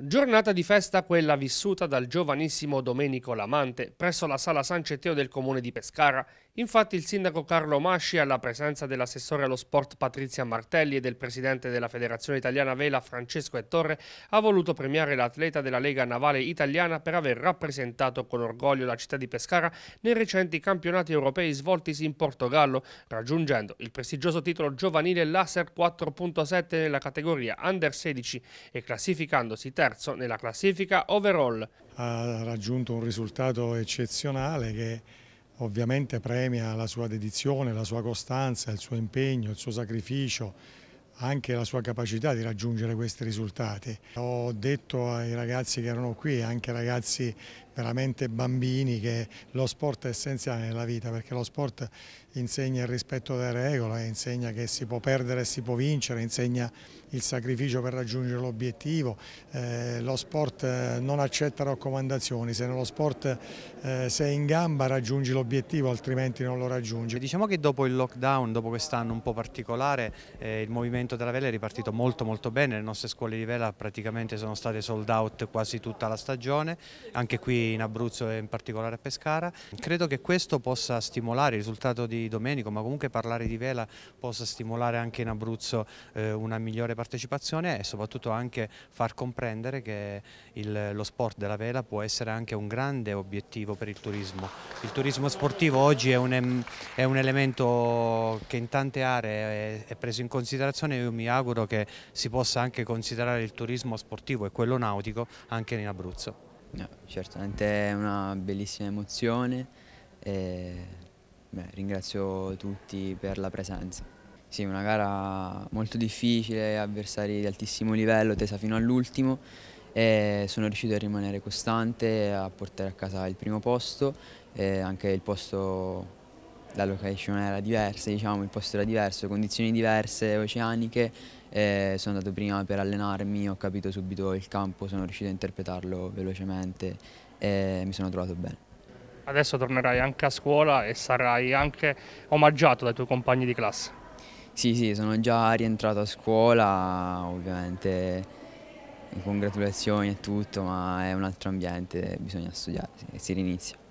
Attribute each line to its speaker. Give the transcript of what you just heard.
Speaker 1: Giornata di festa quella vissuta dal giovanissimo Domenico Lamante presso la sala San Cetteo del comune di Pescara. Infatti il sindaco Carlo Masci, alla presenza dell'assessore allo sport Patrizia Martelli e del presidente della Federazione Italiana Vela Francesco Ettore, ha voluto premiare l'atleta della Lega Navale Italiana per aver rappresentato con orgoglio la città di Pescara nei recenti campionati europei svoltisi in Portogallo, raggiungendo il prestigioso titolo giovanile Laser 4.7 nella categoria Under 16 e classificandosi terzo terzo nella classifica overall.
Speaker 2: Ha raggiunto un risultato eccezionale che ovviamente premia la sua dedizione, la sua costanza, il suo impegno, il suo sacrificio, anche la sua capacità di raggiungere questi risultati. Ho detto ai ragazzi che erano qui, anche ragazzi veramente bambini che lo sport è essenziale nella vita perché lo sport insegna il rispetto delle regole, insegna che si può perdere e si può vincere, insegna il sacrificio per raggiungere l'obiettivo, eh, lo sport eh, non accetta raccomandazioni, se nello sport eh, sei in gamba raggiungi l'obiettivo altrimenti non lo raggiungi.
Speaker 3: Diciamo che dopo il lockdown, dopo quest'anno un po' particolare, eh, il movimento della vela è ripartito molto molto bene, le nostre scuole di vela praticamente sono state sold out quasi tutta la stagione, anche qui in Abruzzo e in particolare a Pescara. Credo che questo possa stimolare il risultato di Domenico, ma comunque parlare di vela possa stimolare anche in Abruzzo eh, una migliore partecipazione e soprattutto anche far comprendere che il, lo sport della vela può essere anche un grande obiettivo per il turismo. Il turismo sportivo oggi è un, è un elemento che in tante aree è, è preso in considerazione e io mi auguro che si possa anche considerare il turismo sportivo e quello nautico anche in Abruzzo.
Speaker 4: No, certamente è una bellissima emozione e beh, ringrazio tutti per la presenza. Sì, una gara molto difficile, avversari di altissimo livello, tesa fino all'ultimo e sono riuscito a rimanere costante, a portare a casa il primo posto e anche il posto la location era diversa, diciamo, il posto era diverso, condizioni diverse, oceaniche. E sono andato prima per allenarmi, ho capito subito il campo, sono riuscito a interpretarlo velocemente e mi sono trovato bene.
Speaker 1: Adesso tornerai anche a scuola e sarai anche omaggiato dai tuoi compagni di classe.
Speaker 4: Sì, sì, sono già rientrato a scuola, ovviamente congratulazioni e tutto, ma è un altro ambiente, bisogna studiare e si rinizia.